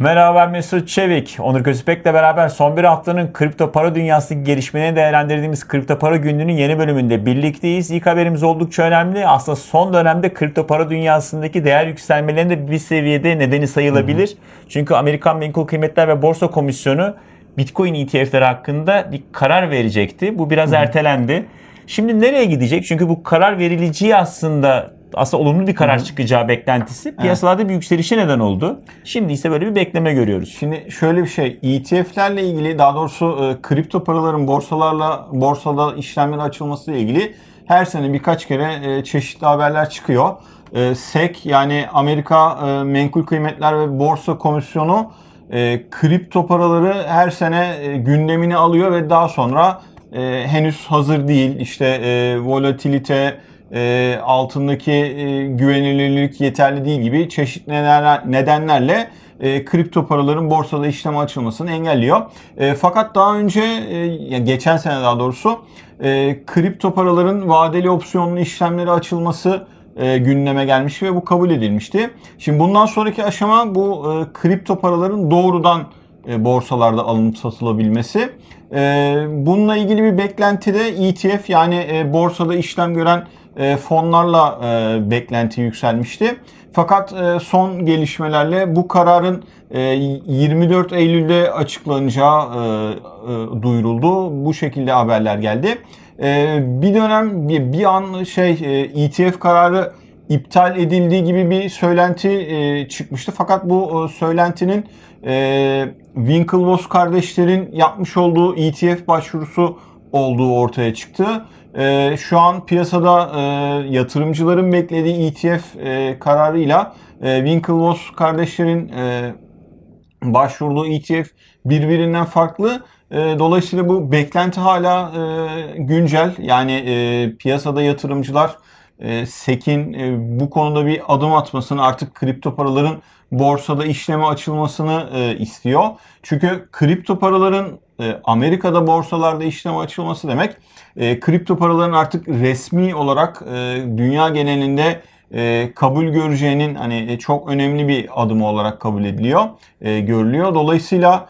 Merhaba ben Mesut Çevik. Onur Gözüpek'le beraber son bir haftanın kripto para dünyasındaki gelişmelerini değerlendirdiğimiz kripto para günlüğünün yeni bölümünde birlikteyiz. İlk haberimiz oldukça önemli. Aslında son dönemde kripto para dünyasındaki değer yükselmelerinde bir seviyede nedeni sayılabilir. Hı hı. Çünkü Amerikan Menkul Kıymetler ve Borsa Komisyonu Bitcoin ETF'leri hakkında bir karar verecekti. Bu biraz hı hı. ertelendi. Şimdi nereye gidecek? Çünkü bu karar verileceği aslında aslında olumlu bir karar Hı. çıkacağı beklentisi piyasalarda bir yükselişe neden oldu. Şimdi ise böyle bir bekleme görüyoruz. Şimdi şöyle bir şey ETF'lerle ilgili daha doğrusu e, kripto paraların borsalarla borsada işlemleri açılmasıyla ilgili her sene birkaç kere e, çeşitli haberler çıkıyor. E, SEC yani Amerika e, Menkul Kıymetler ve Borsa Komisyonu e, kripto paraları her sene e, gündemini alıyor ve daha sonra e, henüz hazır değil işte e, volatilite e, altındaki e, güvenilirlik yeterli değil gibi çeşitli nedenlerle e, kripto paraların borsada işlem açılmasını engelliyor. E, fakat daha önce, e, yani geçen sene daha doğrusu e, kripto paraların vadeli opsiyonlu işlemleri açılması e, gündeme gelmiş ve bu kabul edilmişti. Şimdi bundan sonraki aşama bu e, kripto paraların doğrudan e, borsalarda alınıp satılabilmesi. E, bununla ilgili bir beklenti de ETF yani e, borsada işlem gören e, fonlarla e, beklenti yükselmişti. Fakat e, son gelişmelerle bu kararın 24 Eylül'de açıklanacağı duyuruldu. Bu şekilde haberler geldi. bir dönem bir, an şey ETF kararı iptal edildiği gibi bir söylenti çıkmıştı. Fakat bu söylentinin Winklevoss kardeşlerin yapmış olduğu ETF başvurusu olduğu ortaya çıktı e, şu an piyasada e, yatırımcıların beklediği ETF e, kararıyla e, Winklevoss kardeşlerin e, başvurduğu ETF birbirinden farklı. E, dolayısıyla bu beklenti hala e, güncel. Yani e, piyasada yatırımcılar e, SEC'in e, bu konuda bir adım atmasını artık kripto paraların borsada işleme açılmasını e, istiyor. Çünkü kripto paraların ee, Amerika'da borsalarda işlem açılması demek e, kripto paraların artık resmi olarak e, dünya genelinde e, kabul göreceğinin hani çok önemli bir adımı olarak kabul ediliyor, görülüyor. Dolayısıyla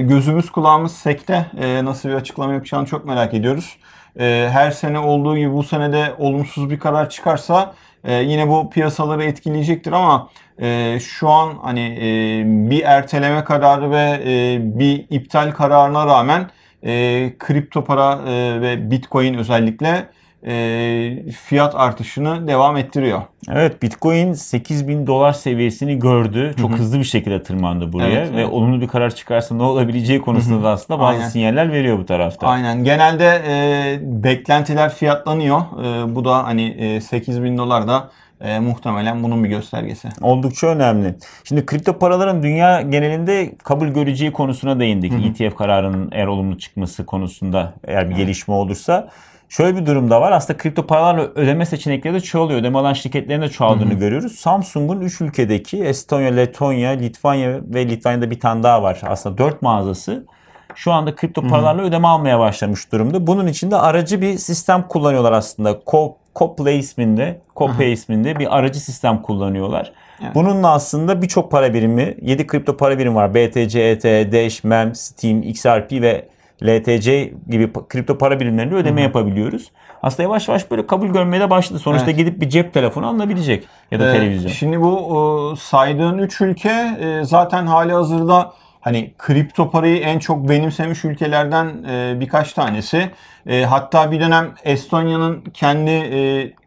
gözümüz kulağımız sekte nasıl bir açıklama yapacağını çok merak ediyoruz. her sene olduğu gibi bu senede olumsuz bir karar çıkarsa e, yine bu piyasaları etkileyecektir ama e, şu an hani e, bir erteleme kararı ve e, bir iptal kararına rağmen e, kripto para e, ve bitcoin özellikle e, fiyat artışını devam ettiriyor. Evet Bitcoin 8 bin dolar seviyesini gördü. Çok Hı-hı. hızlı bir şekilde tırmandı buraya evet, ve evet. olumlu bir karar çıkarsa ne olabileceği konusunda Hı-hı. da aslında bazı Aynen. sinyaller veriyor bu tarafta. Aynen genelde e, beklentiler fiyatlanıyor. E, bu da hani e, 8 bin dolar da e, muhtemelen bunun bir göstergesi. Oldukça önemli. Şimdi kripto paraların dünya genelinde kabul göreceği konusuna değindik. Hı-hı. ETF kararının eğer olumlu çıkması konusunda eğer bir evet. gelişme olursa. Şöyle bir durum da var. Aslında kripto paralarla ödeme seçenekleri de çoğalıyor. Ödeme alan şirketlerin de çoğaldığını hı hı. görüyoruz. Samsung'un 3 ülkedeki Estonya, Letonya, Litvanya ve Litvanya'da bir tane daha var. Aslında 4 mağazası şu anda kripto paralarla ödeme almaya başlamış durumda. Bunun için de aracı bir sistem kullanıyorlar aslında. Co Coplay isminde, Copay isminde bir aracı sistem kullanıyorlar. Evet. Bununla aslında birçok para birimi, 7 kripto para birimi var. BTC, ETH, Dash, MEM, e Steam, XRP ve LTC gibi kripto para birimlerinde ödeme Hı-hı. yapabiliyoruz. Aslında yavaş yavaş böyle kabul görmeye de başladı. Sonuçta evet. gidip bir cep telefonu alınabilecek ya da ee, televizyon. Şimdi bu saydığın 3 ülke e, zaten hali hazırda hani kripto parayı en çok benimsemiş ülkelerden e, birkaç tanesi. E, hatta bir dönem Estonya'nın kendi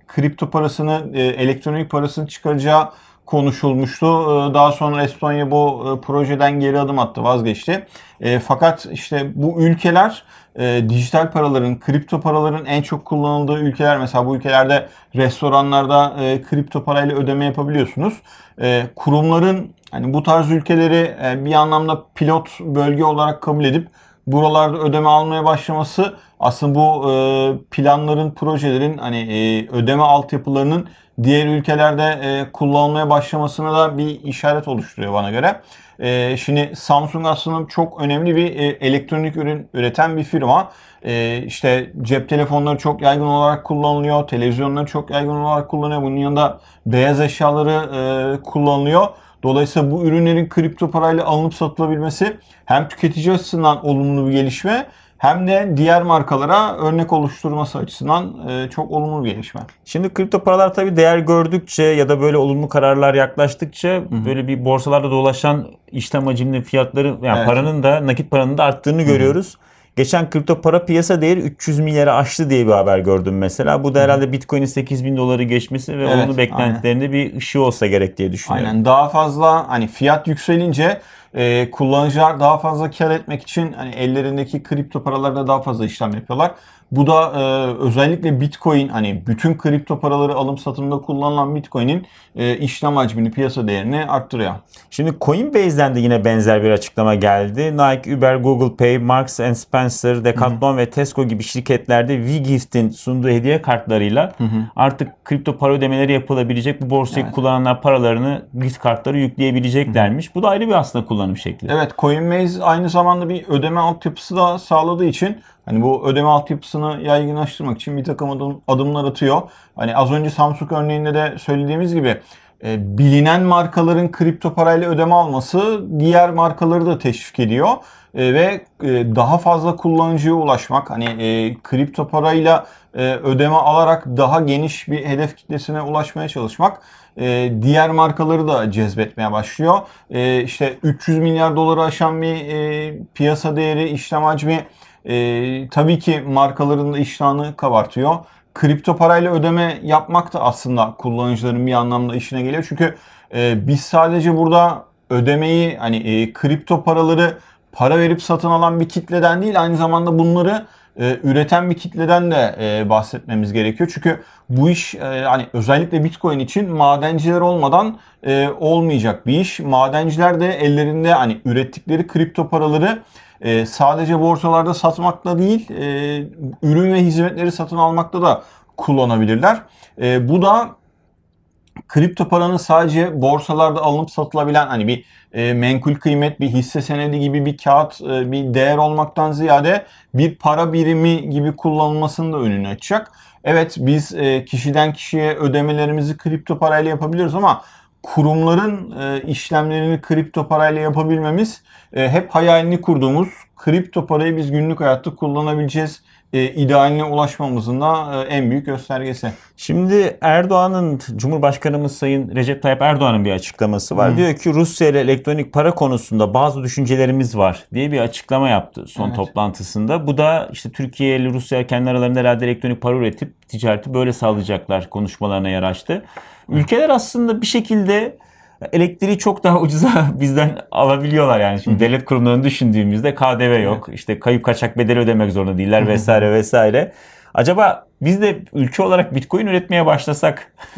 kripto parasını, elektronik parasını çıkaracağı konuşulmuştu. Ee, daha sonra Estonya bu e, projeden geri adım attı, vazgeçti. E, fakat işte bu ülkeler e, dijital paraların, kripto paraların en çok kullanıldığı ülkeler. Mesela bu ülkelerde restoranlarda kripto parayla ödeme yapabiliyorsunuz. kurumların hani bu tarz ülkeleri bir anlamda pilot bölge olarak kabul edip buralarda ödeme almaya başlaması aslında bu e, planların, projelerin hani e, ödeme altyapılarının diğer ülkelerde e, kullanılmaya başlamasına da bir işaret oluşturuyor bana göre. E, şimdi Samsung aslında çok önemli bir e, elektronik ürün üreten bir firma. E, işte cep telefonları çok yaygın olarak kullanılıyor, televizyonları çok yaygın olarak kullanılıyor. Bunun yanında beyaz eşyaları e, kullanılıyor. Dolayısıyla bu ürünlerin kripto parayla alınıp satılabilmesi hem tüketici açısından olumlu bir gelişme hem de diğer markalara örnek oluşturması açısından e, çok olumlu bir gelişme. Şimdi kripto paralar tabii değer gördükçe ya da böyle olumlu kararlar yaklaştıkça Hı-hı. böyle bir borsalarda dolaşan işlem hacimli fiyatları yani evet. paranın da nakit paranın da arttığını Hı-hı. görüyoruz. Geçen kripto para piyasa değeri 300 milyara aştı diye bir haber gördüm mesela. Bu da herhalde Bitcoin'in 8 bin doları geçmesi ve evet, onun beklentilerinde aynen. bir ışığı olsa gerek diye düşünüyorum. Aynen daha fazla hani fiyat yükselince e, kullanıcılar daha fazla kar etmek için hani ellerindeki kripto paralarda daha fazla işlem yapıyorlar. Bu da e, özellikle Bitcoin hani bütün kripto paraları alım satımda kullanılan Bitcoin'in e, işlem hacmini, piyasa değerini arttırıyor. Şimdi Coinbase'den de yine benzer bir açıklama geldi. Nike, Uber, Google Pay, Marks and Spencer, Decathlon hı hı. ve Tesco gibi şirketlerde VGift'in sunduğu hediye kartlarıyla hı hı. artık kripto para ödemeleri yapılabilecek. Bu borsayı evet. kullananlar paralarını gift kartları yükleyebileceklermiş. Hı hı. Bu da ayrı bir aslında kullanım şekli. Evet Coinbase aynı zamanda bir ödeme altyapısı da sağladığı için Hani bu ödeme altyapısını yaygınlaştırmak için bir takım adım, adımlar atıyor. Hani az önce Samsung örneğinde de söylediğimiz gibi e, bilinen markaların kripto parayla ödeme alması diğer markaları da teşvik ediyor. E, ve e, daha fazla kullanıcıya ulaşmak hani e, kripto parayla e, ödeme alarak daha geniş bir hedef kitlesine ulaşmaya çalışmak e, diğer markaları da cezbetmeye başlıyor. E, işte 300 milyar doları aşan bir e, piyasa değeri, işlem hacmi e, tabii ki markaların da iştahını kabartıyor. Kripto parayla ödeme yapmak da aslında kullanıcıların bir anlamda işine geliyor. Çünkü e, biz sadece burada ödemeyi hani e, kripto paraları para verip satın alan bir kitleden değil aynı zamanda bunları e, üreten bir kitleden de e, bahsetmemiz gerekiyor. Çünkü bu iş e, hani özellikle Bitcoin için madenciler olmadan e, olmayacak bir iş. Madenciler de ellerinde hani ürettikleri kripto paraları ee, sadece borsalarda satmakla değil e, ürün ve hizmetleri satın almakta da kullanabilirler. Ee, bu da kripto paranın sadece borsalarda alınıp satılabilen hani bir e, menkul kıymet, bir hisse senedi gibi bir kağıt, e, bir değer olmaktan ziyade bir para birimi gibi kullanılmasının da önünü açacak. Evet biz kişiden kişiye ödemelerimizi kripto parayla yapabiliriz ama kurumların e, işlemlerini kripto parayla yapabilmemiz e, hep hayalini kurduğumuz kripto parayı biz günlük hayatta kullanabileceğiz e, idealine ulaşmamızın da e, en büyük göstergesi. Şimdi Erdoğan'ın Cumhurbaşkanımız Sayın Recep Tayyip Erdoğan'ın bir açıklaması var. Hı. Diyor ki Rusya ile elektronik para konusunda bazı düşüncelerimiz var diye bir açıklama yaptı son evet. toplantısında. Bu da işte Türkiye ile Rusya kendi aralarında herhalde elektronik para üretip ticareti böyle sağlayacaklar konuşmalarına yer Ülkeler aslında bir şekilde elektriği çok daha ucuza bizden alabiliyorlar yani. Şimdi devlet kurumlarını düşündüğümüzde KDV yok. işte kayıp kaçak bedeli ödemek zorunda değiller vesaire vesaire. Acaba biz de ülke olarak bitcoin üretmeye başlasak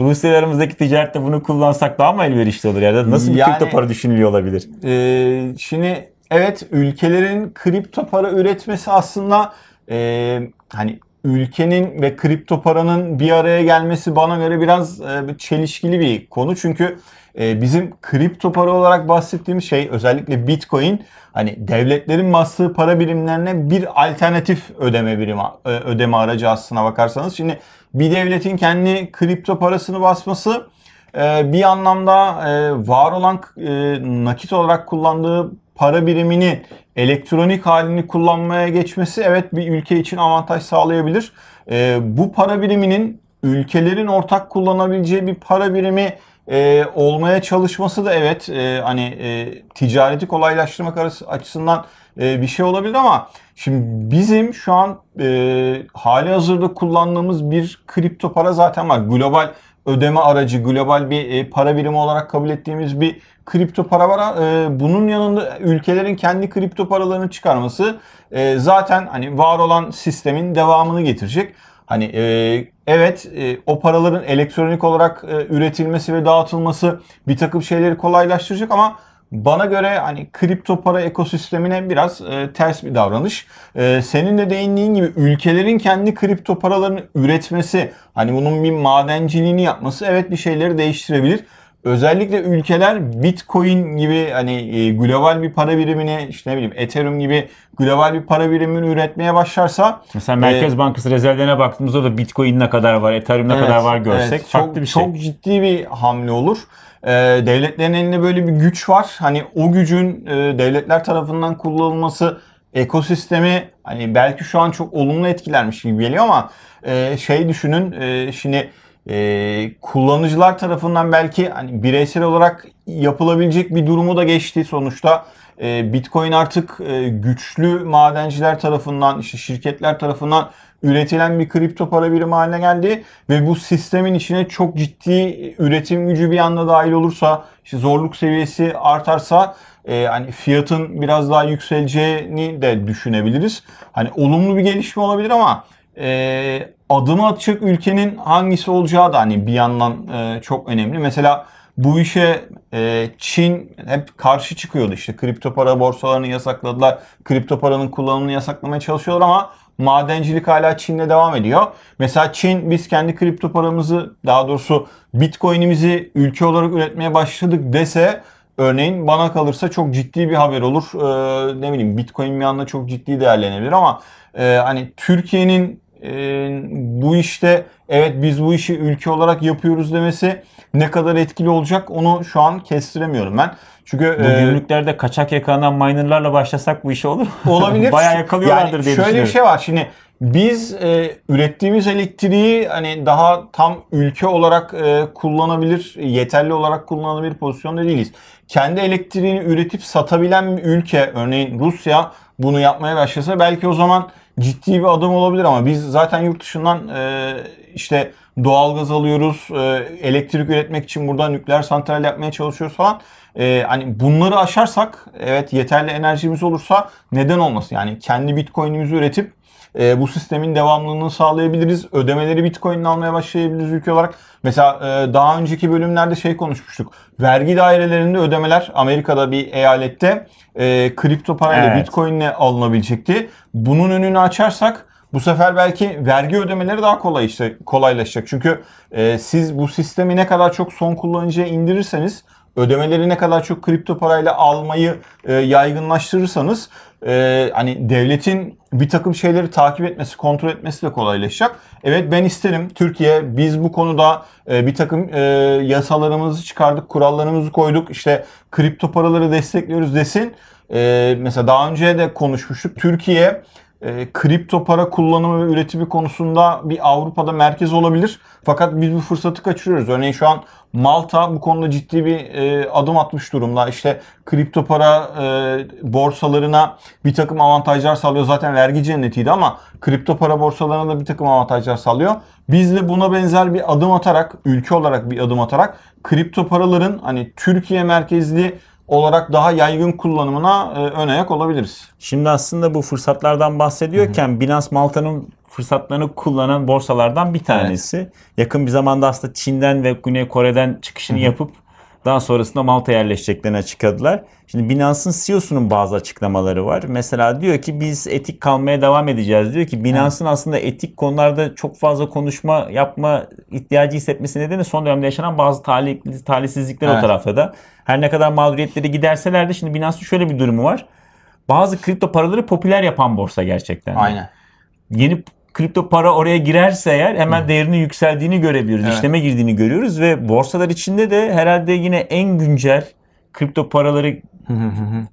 Rusyalarımızdaki ticarette bunu kullansak daha mı elverişli olur? Yani nasıl bir yani, kripto para düşünülüyor olabilir? E, şimdi evet ülkelerin kripto para üretmesi aslında e, hani ülkenin ve kripto paranın bir araya gelmesi bana göre biraz e, çelişkili bir konu. Çünkü e, bizim kripto para olarak bahsettiğimiz şey özellikle Bitcoin hani devletlerin bastığı para birimlerine bir alternatif ödeme birimi e, ödeme aracı aslına bakarsanız. Şimdi bir devletin kendi kripto parasını basması e, bir anlamda e, var olan nakit olarak kullandığı para birimini elektronik halini kullanmaya geçmesi evet bir ülke için avantaj sağlayabilir. E, bu para biriminin ülkelerin ortak kullanabileceği bir para birimi e, olmaya çalışması da evet e, hani e, ticareti kolaylaştırmak açısından e, bir şey olabilir ama şimdi bizim şu an e, hali hazırda kullandığımız bir kripto para zaten var. Global ödeme aracı, global bir e, para birimi olarak kabul ettiğimiz bir kripto para var. E, bunun yanında ülkelerin kendi kripto paralarını çıkarması e, zaten hani var olan sistemin devamını getirecek. Hani e, evet e, o paraların elektronik olarak e, üretilmesi ve dağıtılması bir takım şeyleri kolaylaştıracak ama bana göre hani kripto para ekosistemine biraz e, ters bir davranış. E, senin de değindiğin gibi ülkelerin kendi kripto paralarını üretmesi, hani bunun bir madenciliğini yapması evet bir şeyleri değiştirebilir. Özellikle ülkeler Bitcoin gibi hani e, global bir para birimini işte ne bileyim Ethereum gibi global bir para birimini üretmeye başlarsa mesela Merkez e, Bankası rezervlerine baktığımızda da Bitcoin ne kadar var, Ethereum ne evet, kadar var görsek evet, çok, bir şey. Çok ciddi bir hamle olur e, devletlerin elinde böyle bir güç var. Hani o gücün e, devletler tarafından kullanılması ekosistemi hani belki şu an çok olumlu etkilermiş gibi geliyor ama e, şey düşünün e, şimdi e, kullanıcılar tarafından belki hani bireysel olarak yapılabilecek bir durumu da geçti sonuçta ee, Bitcoin artık e, güçlü madenciler tarafından, işte şirketler tarafından üretilen bir kripto para birimi haline geldi ve bu sistemin içine çok ciddi üretim gücü bir anda dahil olursa, işte zorluk seviyesi artarsa e, hani fiyatın biraz daha yükseleceğini de düşünebiliriz. Hani olumlu bir gelişme olabilir ama e, adımı atacak ülkenin hangisi olacağı da hani bir yandan e, çok önemli. Mesela bu işe e, Çin hep karşı çıkıyordu. işte kripto para borsalarını yasakladılar. Kripto paranın kullanımını yasaklamaya çalışıyorlar ama madencilik hala Çin'le devam ediyor. Mesela Çin biz kendi kripto paramızı daha doğrusu Bitcoin'imizi ülke olarak üretmeye başladık dese Örneğin bana kalırsa çok ciddi bir haber olur. Ee, ne bileyim Bitcoin bir anda çok ciddi değerlenebilir ama e, hani Türkiye'nin e, bu işte evet biz bu işi ülke olarak yapıyoruz demesi ne kadar etkili olacak onu şu an kestiremiyorum ben. Çünkü günlüklerde e, kaçak yakalanan minerlarla başlasak bu işe olur Olabilir. Bayağı yakalıyorlardır yani diye şöyle düşünüyorum. Şöyle bir şey var. Şimdi biz e, ürettiğimiz elektriği hani daha tam ülke olarak e, kullanabilir, yeterli olarak kullanabilir pozisyonda değiliz. Kendi elektriğini üretip satabilen bir ülke, örneğin Rusya bunu yapmaya başlasa belki o zaman ciddi bir adım olabilir ama biz zaten yurt dışından e, işte doğalgaz alıyoruz, e, elektrik üretmek için buradan nükleer santral yapmaya çalışıyoruz falan. Ee, hani bunları aşarsak evet yeterli enerjimiz olursa neden olmasın? Yani kendi bitcoin'imizi üretip e, bu sistemin devamlılığını sağlayabiliriz. Ödemeleri Bitcoin'le almaya başlayabiliriz ülke olarak. Mesela e, daha önceki bölümlerde şey konuşmuştuk. Vergi dairelerinde ödemeler Amerika'da bir eyalette e, kripto parayla evet. Bitcoin'le alınabilecekti. Bunun önünü açarsak bu sefer belki vergi ödemeleri daha kolay işte kolaylaşacak. Çünkü e, siz bu sistemi ne kadar çok son kullanıcıya indirirseniz ödemeleri ne kadar çok kripto parayla almayı e, yaygınlaştırırsanız e, hani devletin bir takım şeyleri takip etmesi, kontrol etmesi de kolaylaşacak. Evet ben isterim Türkiye biz bu konuda e, bir takım e, yasalarımızı çıkardık, kurallarımızı koyduk. İşte kripto paraları destekliyoruz desin. E, mesela daha önce de konuşmuştuk. Türkiye e, kripto para kullanımı ve üretimi konusunda bir Avrupa'da merkez olabilir. Fakat biz bu fırsatı kaçırıyoruz. Örneğin şu an Malta bu konuda ciddi bir e, adım atmış durumda. İşte kripto para e, borsalarına bir takım avantajlar sağlıyor. Zaten vergi cennetiydi ama kripto para borsalarına da bir takım avantajlar sağlıyor. Biz de buna benzer bir adım atarak, ülke olarak bir adım atarak kripto paraların hani Türkiye merkezli olarak daha yaygın kullanımına e, ön ayak olabiliriz. Şimdi aslında bu fırsatlardan bahsediyorken Hı-hı. Binance Malta'nın fırsatlarını kullanan borsalardan bir tanesi. Evet. Yakın bir zamanda aslında Çin'den ve Güney Kore'den çıkışını Hı-hı. yapıp daha sonrasında Malta yerleşeceklerini açıkladılar. Şimdi Binance'ın CEO'sunun bazı açıklamaları var. Mesela diyor ki biz etik kalmaya devam edeceğiz. Diyor ki Binance'ın aslında etik konularda çok fazla konuşma yapma ihtiyacı hissetmesi nedeni son dönemde yaşanan bazı talih, talihsizlikler evet. o tarafta da. Her ne kadar mağduriyetleri giderseler de şimdi Binance'ın şöyle bir durumu var. Bazı kripto paraları popüler yapan borsa gerçekten. Aynen. Yeni kripto para oraya girerse eğer hemen değerinin yükseldiğini görebiliyoruz. Evet. İşleme girdiğini görüyoruz ve borsalar içinde de herhalde yine en güncel kripto paraları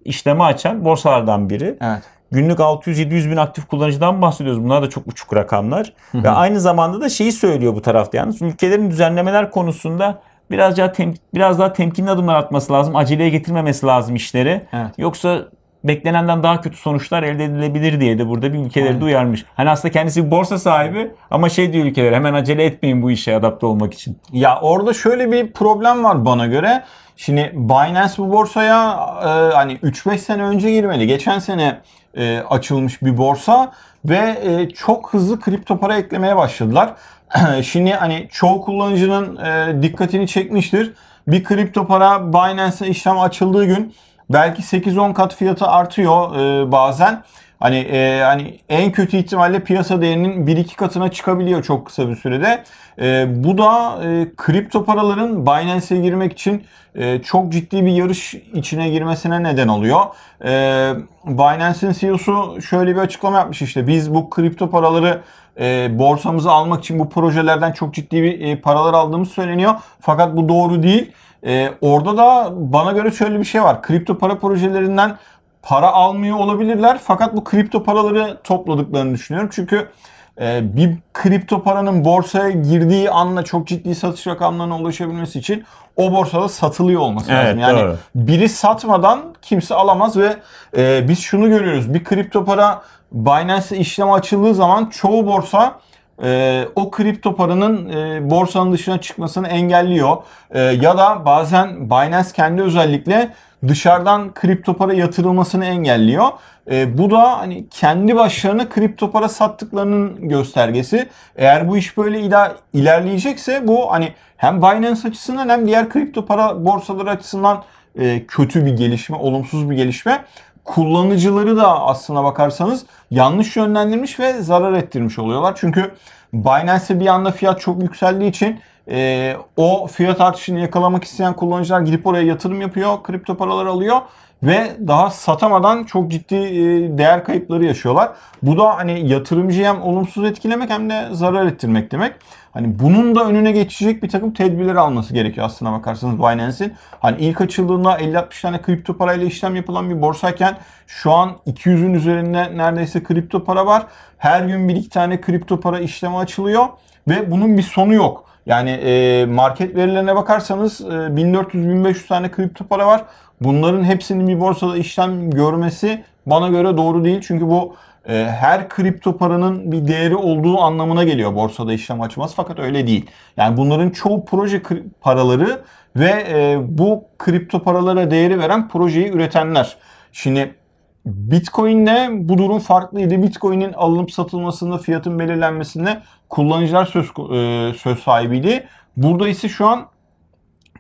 işleme açan borsalardan biri. Evet. Günlük 600-700 bin aktif kullanıcıdan bahsediyoruz. Bunlar da çok uçuk rakamlar. ve aynı zamanda da şeyi söylüyor bu tarafta yalnız. Ülkelerin düzenlemeler konusunda biraz daha tem, biraz daha temkinli adımlar atması lazım. Aceleye getirmemesi lazım işleri. Evet. Yoksa beklenenden daha kötü sonuçlar elde edilebilir diye de burada bir ülkeleri Aynen. de uyarmış. Hani aslında kendisi bir borsa sahibi ama şey diyor ülkeler hemen acele etmeyin bu işe adapte olmak için. Ya orada şöyle bir problem var bana göre. Şimdi Binance bu borsaya e, hani 3-5 sene önce girmeli. Geçen sene e, açılmış bir borsa ve e, çok hızlı kripto para eklemeye başladılar. Şimdi hani çoğu kullanıcının e, dikkatini çekmiştir. Bir kripto para Binance'e işlem açıldığı gün belki 8-10 kat fiyatı artıyor e, bazen. Hani e, hani en kötü ihtimalle piyasa değerinin 1-2 katına çıkabiliyor çok kısa bir sürede. E, bu da e, kripto paraların Binance'e girmek için e, çok ciddi bir yarış içine girmesine neden oluyor. E, Binance'in CEO'su şöyle bir açıklama yapmış işte biz bu kripto paraları ee, borsamızı almak için bu projelerden çok ciddi bir e, paralar aldığımız söyleniyor. Fakat bu doğru değil. Ee, orada da bana göre şöyle bir şey var. Kripto para projelerinden para almıyor olabilirler. Fakat bu kripto paraları topladıklarını düşünüyorum. Çünkü e, bir kripto paranın borsaya girdiği anla çok ciddi satış rakamlarına ulaşabilmesi için o borsada satılıyor olması evet, lazım. Yani doğru. biri satmadan kimse alamaz ve e, biz şunu görüyoruz. Bir kripto para Binance işlem açıldığı zaman çoğu borsa e, o kripto paranın e, borsanın dışına çıkmasını engelliyor. E, ya da bazen Binance kendi özellikle dışarıdan kripto para yatırılmasını engelliyor. E, bu da hani kendi başlarına kripto para sattıklarının göstergesi. Eğer bu iş böyle ila, ilerleyecekse bu hani hem Binance açısından hem diğer kripto para borsaları açısından e, kötü bir gelişme, olumsuz bir gelişme kullanıcıları da aslına bakarsanız yanlış yönlendirmiş ve zarar ettirmiş oluyorlar. Çünkü Binance'e bir anda fiyat çok yükseldiği için e, o fiyat artışını yakalamak isteyen kullanıcılar gidip oraya yatırım yapıyor, kripto paralar alıyor ve daha satamadan çok ciddi e, değer kayıpları yaşıyorlar. Bu da hani yatırımcıyı hem olumsuz etkilemek hem de zarar ettirmek demek. Hani bunun da önüne geçecek bir takım tedbirler alması gerekiyor aslına bakarsanız Binance'in. Hani ilk açıldığında 50-60 tane kripto parayla işlem yapılan bir borsayken şu an 200'ün üzerinde neredeyse kripto para var. Her gün bir iki tane kripto para işlemi açılıyor ve bunun bir sonu yok. Yani e, market verilerine bakarsanız 1400-1500 e, tane kripto para var. Bunların hepsinin bir borsada işlem görmesi bana göre doğru değil. Çünkü bu e, her kripto paranın bir değeri olduğu anlamına geliyor borsada işlem açması fakat öyle değil. Yani bunların çoğu proje paraları ve e, bu kripto paralara değeri veren projeyi üretenler. Şimdi Bitcoin'le bu durum farklıydı. Bitcoin'in alınıp satılmasında, fiyatın belirlenmesinde kullanıcılar söz e, söz sahibiydi. Burada ise şu an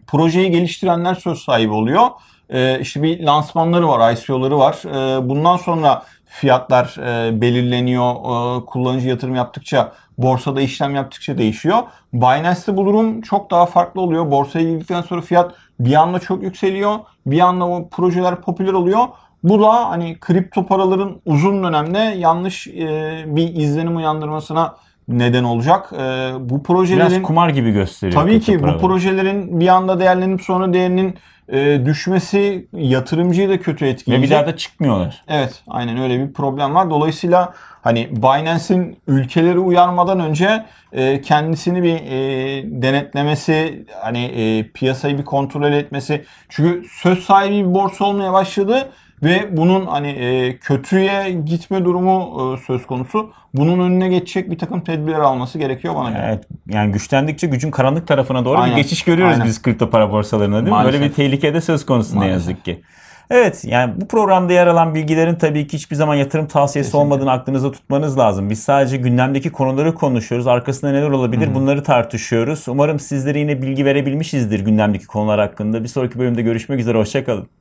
projeyi geliştirenler söz sahibi oluyor e, işte bir lansmanları var, ICO'ları var. Ee, bundan sonra fiyatlar e, belirleniyor. Ee, kullanıcı yatırım yaptıkça, borsada işlem yaptıkça değişiyor. Binance'te bu durum çok daha farklı oluyor. Borsaya girdikten sonra fiyat bir anda çok yükseliyor. Bir anda o projeler popüler oluyor. Bu da hani kripto paraların uzun dönemde yanlış e, bir izlenim uyandırmasına neden olacak. E, bu projelerin... Biraz kumar gibi gösteriyor. Tabii ki bu projelerin bir anda değerlenip sonra değerinin e, düşmesi yatırımcıyı da kötü etkileyecek. Ve bir daha da çıkmıyorlar. Evet aynen öyle bir problem var. Dolayısıyla hani Binance'in ülkeleri uyarmadan önce e, kendisini bir e, denetlemesi, hani e, piyasayı bir kontrol etmesi. Çünkü söz sahibi bir borsa olmaya başladı ve bunun hani e, kötüye gitme durumu e, söz konusu. Bunun önüne geçecek bir takım tedbirler alması gerekiyor bana göre. Evet. Yani güçlendikçe gücün karanlık tarafına doğru Aynen. bir geçiş görüyoruz Aynen. biz kripto para borsalarına değil mi? Böyle bir tehlikede söz konusu Maalesef. ne yazık ki. Evet yani bu programda yer alan bilgilerin tabii ki hiçbir zaman yatırım tavsiyesi Kesinlikle. olmadığını aklınıza tutmanız lazım. Biz sadece gündemdeki konuları konuşuyoruz. Arkasında neler olabilir Hı-hı. bunları tartışıyoruz. Umarım sizlere yine bilgi verebilmişizdir gündemdeki konular hakkında. Bir sonraki bölümde görüşmek üzere. Hoşçakalın.